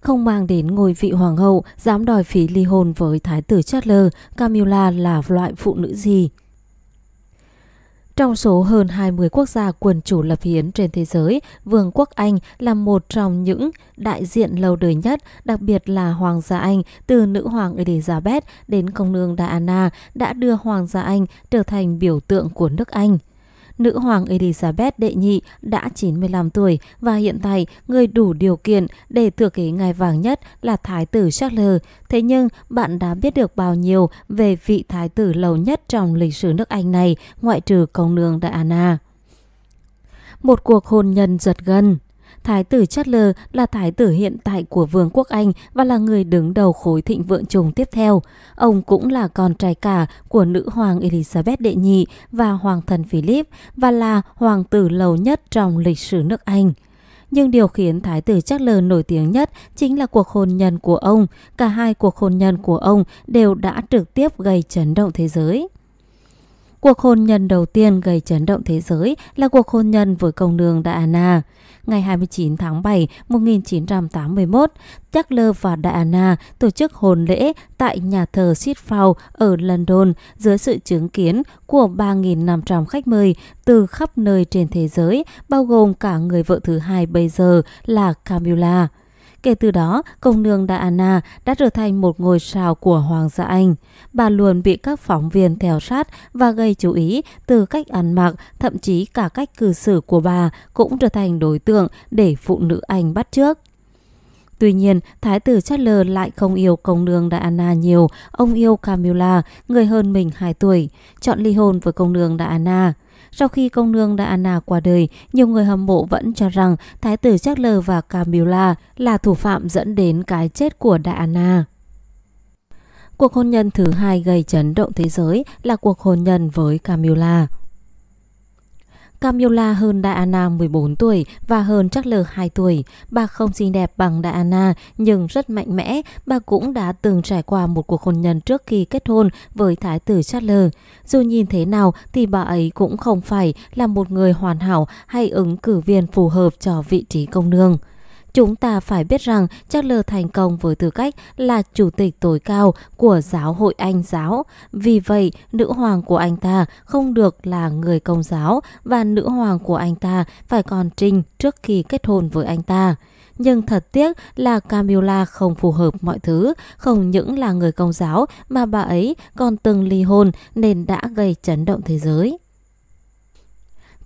không mang đến ngôi vị hoàng hậu dám đòi phí ly hôn với thái tử charles Camilla là loại phụ nữ gì? Trong số hơn 20 quốc gia quần chủ lập hiến trên thế giới, Vương quốc Anh là một trong những đại diện lâu đời nhất, đặc biệt là Hoàng gia Anh, từ nữ hoàng Elizabeth đến công nương Diana đã đưa Hoàng gia Anh trở thành biểu tượng của nước Anh nữ hoàng Elizabeth đệ nhị đã 95 tuổi và hiện tại người đủ điều kiện để thừa kế ngai vàng nhất là thái tử Charles. Thế nhưng bạn đã biết được bao nhiêu về vị thái tử lâu nhất trong lịch sử nước Anh này ngoại trừ công nương Diana. Một cuộc hôn nhân giật gân Thái tử Charles là thái tử hiện tại của Vương quốc Anh và là người đứng đầu khối thịnh vượng chung tiếp theo. Ông cũng là con trai cả của nữ hoàng Elizabeth đệ nhị và hoàng thần Philip và là hoàng tử lâu nhất trong lịch sử nước Anh. Nhưng điều khiến Thái tử Charles nổi tiếng nhất chính là cuộc hôn nhân của ông. Cả hai cuộc hôn nhân của ông đều đã trực tiếp gây chấn động thế giới. Cuộc hôn nhân đầu tiên gây chấn động thế giới là cuộc hôn nhân với công nương Diana. Ngày 29 tháng 7 1981, Charles và Diana tổ chức hôn lễ tại nhà thờ Sidfrau ở London dưới sự chứng kiến của 3.500 khách mời từ khắp nơi trên thế giới, bao gồm cả người vợ thứ hai bây giờ là Camilla. Kể từ đó, công nương Diana đã trở thành một ngôi sao của Hoàng gia Anh. Bà luôn bị các phóng viên theo sát và gây chú ý từ cách ăn mặc, thậm chí cả cách cư xử của bà cũng trở thành đối tượng để phụ nữ Anh bắt chước. Tuy nhiên, Thái tử Charles lại không yêu công nương Diana nhiều, ông yêu Camilla, người hơn mình 2 tuổi, chọn ly hôn với công nương Diana. Sau khi công nương Diana qua đời, nhiều người hâm mộ vẫn cho rằng Thái tử Charles và Camilla là thủ phạm dẫn đến cái chết của Diana. Cuộc hôn nhân thứ hai gây chấn động thế giới là cuộc hôn nhân với Camilla. Camilla hơn Diana 14 tuổi và hơn Charles 2 tuổi. Bà không xinh đẹp bằng Diana nhưng rất mạnh mẽ. Bà cũng đã từng trải qua một cuộc hôn nhân trước khi kết hôn với Thái tử Charles. Dù nhìn thế nào thì bà ấy cũng không phải là một người hoàn hảo hay ứng cử viên phù hợp cho vị trí công nương. Chúng ta phải biết rằng Charles thành công với tư cách là chủ tịch tối cao của giáo hội Anh giáo. Vì vậy, nữ hoàng của anh ta không được là người công giáo và nữ hoàng của anh ta phải còn trinh trước khi kết hôn với anh ta. Nhưng thật tiếc là Camilla không phù hợp mọi thứ, không những là người công giáo mà bà ấy còn từng ly hôn nên đã gây chấn động thế giới.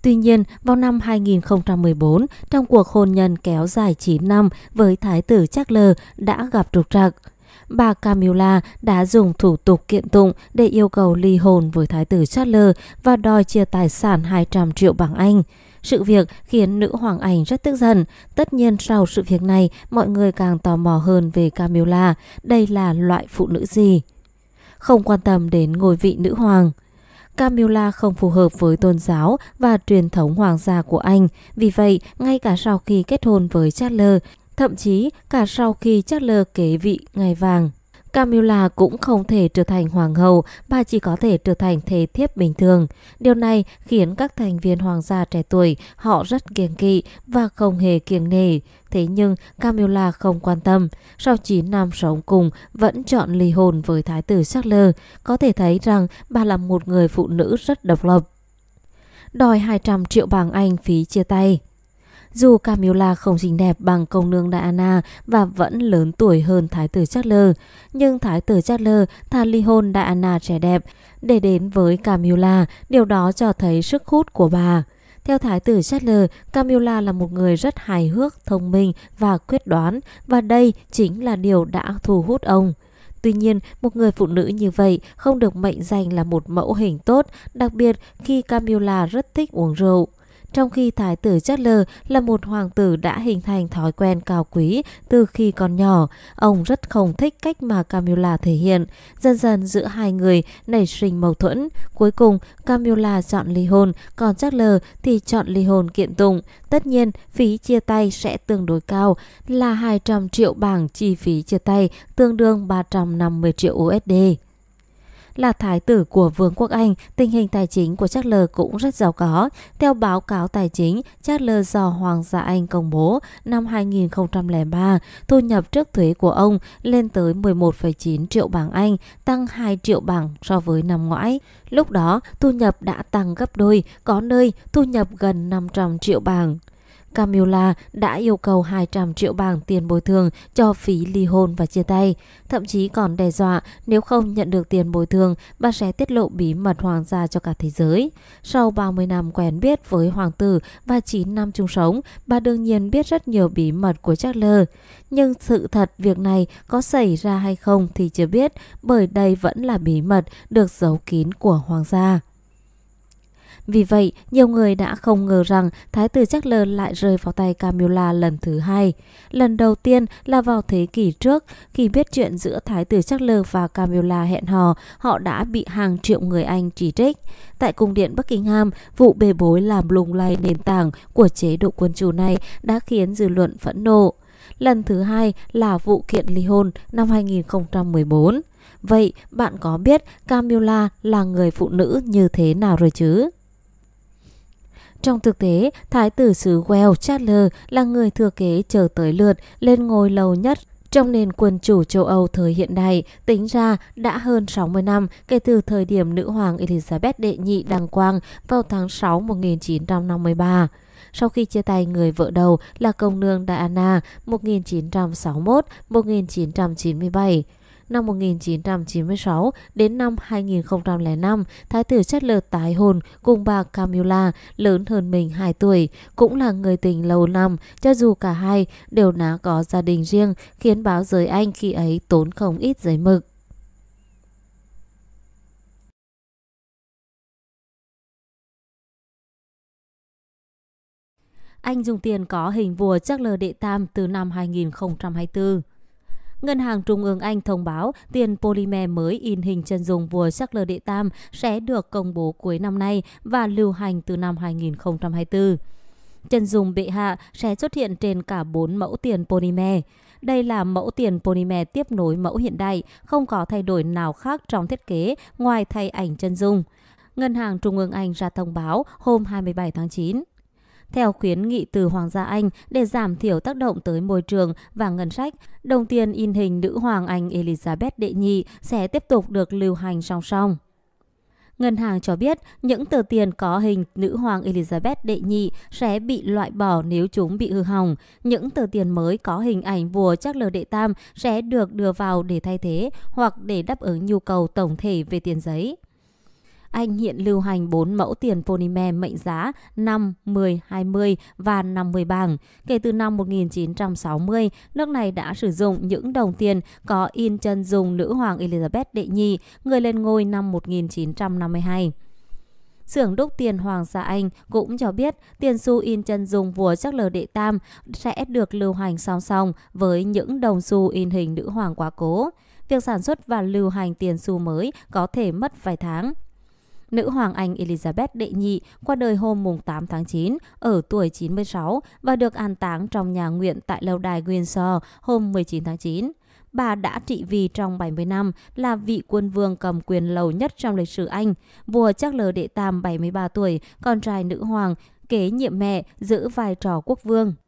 Tuy nhiên, vào năm 2014, trong cuộc hôn nhân kéo dài 9 năm với Thái tử Charles đã gặp trục trặc bà Camilla đã dùng thủ tục kiện tụng để yêu cầu ly hôn với Thái tử Charles và đòi chia tài sản 200 triệu bảng Anh. Sự việc khiến nữ hoàng Anh rất tức giận. Tất nhiên sau sự việc này, mọi người càng tò mò hơn về Camilla. Đây là loại phụ nữ gì? Không quan tâm đến ngôi vị nữ hoàng. Camilla không phù hợp với tôn giáo và truyền thống hoàng gia của anh. Vì vậy, ngay cả sau khi kết hôn với Charles, thậm chí cả sau khi Charles kế vị ngai vàng Camilla cũng không thể trở thành hoàng hậu, bà chỉ có thể trở thành thế thiếp bình thường. Điều này khiến các thành viên hoàng gia trẻ tuổi họ rất kiêng kỵ và không hề kiêng nể. Thế nhưng Camilla không quan tâm. Sau 9 năm sống cùng vẫn chọn ly hôn với thái tử Charles. Có thể thấy rằng bà là một người phụ nữ rất độc lập. Đòi 200 triệu bảng Anh phí chia tay. Dù Camilla không xinh đẹp bằng công nương Diana và vẫn lớn tuổi hơn Thái tử Charles, nhưng Thái tử Charles tha ly hôn Diana trẻ đẹp để đến với Camilla, điều đó cho thấy sức hút của bà. Theo thái tử Charles, Camilla là một người rất hài hước, thông minh và quyết đoán và đây chính là điều đã thu hút ông. Tuy nhiên, một người phụ nữ như vậy không được mệnh danh là một mẫu hình tốt, đặc biệt khi Camilla rất thích uống rượu trong khi thái tử charles là một hoàng tử đã hình thành thói quen cao quý từ khi còn nhỏ. Ông rất không thích cách mà Camilla thể hiện. Dần dần giữa hai người nảy sinh mâu thuẫn. Cuối cùng, Camilla chọn ly hôn, còn charles thì chọn ly hôn kiện tụng. Tất nhiên, phí chia tay sẽ tương đối cao là 200 triệu bảng chi phí chia tay, tương đương 350 triệu USD là thái tử của Vương quốc Anh, tình hình tài chính của Charles cũng rất giàu có. Theo báo cáo tài chính, Charles do Hoàng gia Anh công bố năm 2003, thu nhập trước thuế của ông lên tới 11,9 triệu bảng Anh, tăng 2 triệu bảng so với năm ngoái. Lúc đó, thu nhập đã tăng gấp đôi, có nơi thu nhập gần 500 triệu bảng. Camilla đã yêu cầu 200 triệu bảng tiền bồi thường cho phí ly hôn và chia tay, thậm chí còn đe dọa nếu không nhận được tiền bồi thường, bà sẽ tiết lộ bí mật hoàng gia cho cả thế giới. Sau 30 năm quen biết với hoàng tử và 9 năm chung sống, bà đương nhiên biết rất nhiều bí mật của Charles. Nhưng sự thật việc này có xảy ra hay không thì chưa biết, bởi đây vẫn là bí mật được giấu kín của hoàng gia. Vì vậy, nhiều người đã không ngờ rằng Thái tử Chắc Lơ lại rơi vào tay Camilla lần thứ hai. Lần đầu tiên là vào thế kỷ trước, khi biết chuyện giữa Thái tử Chắc Lơ và Camilla hẹn hò, họ đã bị hàng triệu người Anh chỉ trích. Tại cung điện Buckingham, vụ bê bối làm lung lay nền tảng của chế độ quân chủ này đã khiến dư luận phẫn nộ. Lần thứ hai là vụ kiện ly hôn năm 2014. Vậy bạn có biết Camilla là người phụ nữ như thế nào rồi chứ? Trong thực tế, thái tử xứ Wales Chatler là người thừa kế chờ tới lượt lên ngôi lâu nhất trong nền quân chủ châu Âu thời hiện đại, tính ra đã hơn 60 năm kể từ thời điểm nữ hoàng Elizabeth đệ nhị đăng quang vào tháng 6 1953. Sau khi chia tay người vợ đầu là công nương Diana 1961-1997, năm 1996 đến năm 2005, Thái tử chất Chetler tái hôn cùng bà Camilla lớn hơn mình 2 tuổi, cũng là người tình lâu năm, cho dù cả hai đều đã có gia đình riêng, khiến báo giới Anh khi ấy tốn không ít giấy mực. Anh dùng tiền có hình vua Charles Đệ Tam từ năm 2024. Ngân hàng Trung ương Anh thông báo tiền polymer mới in hình chân dung vua Charles Đệ Tam sẽ được công bố cuối năm nay và lưu hành từ năm 2024. Chân dung bệ hạ sẽ xuất hiện trên cả 4 mẫu tiền polymer. Đây là mẫu tiền polymer tiếp nối mẫu hiện đại, không có thay đổi nào khác trong thiết kế ngoài thay ảnh chân dung. Ngân hàng Trung ương Anh ra thông báo hôm 27 tháng 9. Theo khuyến nghị từ Hoàng gia Anh để giảm thiểu tác động tới môi trường và ngân sách, đồng tiền in hình nữ hoàng Anh Elizabeth đệ nhị sẽ tiếp tục được lưu hành song song. Ngân hàng cho biết những tờ tiền có hình nữ hoàng Elizabeth đệ nhị sẽ bị loại bỏ nếu chúng bị hư hỏng. Những tờ tiền mới có hình ảnh vua Charles đệ tam sẽ được đưa vào để thay thế hoặc để đáp ứng nhu cầu tổng thể về tiền giấy. Anh hiện lưu hành 4 mẫu tiền polymer mệnh giá 5, 10, 20 và 50 bảng. Kể từ năm 1960, nước này đã sử dụng những đồng tiền có in chân dung nữ hoàng Elizabeth đệ nhì, người lên ngôi năm 1952. Xưởng đúc tiền Hoàng gia Anh cũng cho biết tiền xu in chân dung vua Charles đệ tam sẽ được lưu hành song song với những đồng xu in hình nữ hoàng quá cố. Việc sản xuất và lưu hành tiền xu mới có thể mất vài tháng nữ hoàng Anh Elizabeth đệ nhị qua đời hôm 8 tháng 9 ở tuổi 96 và được an táng trong nhà nguyện tại lâu đài Windsor hôm 19 tháng 9 bà đã trị vì trong 70 năm, là vị quân vương cầm quyền lâu nhất trong lịch sử Anh. Vua Charles Đệ Tam 73 tuổi, con trai nữ hoàng, kế nhiệm mẹ, giữ vai trò quốc vương.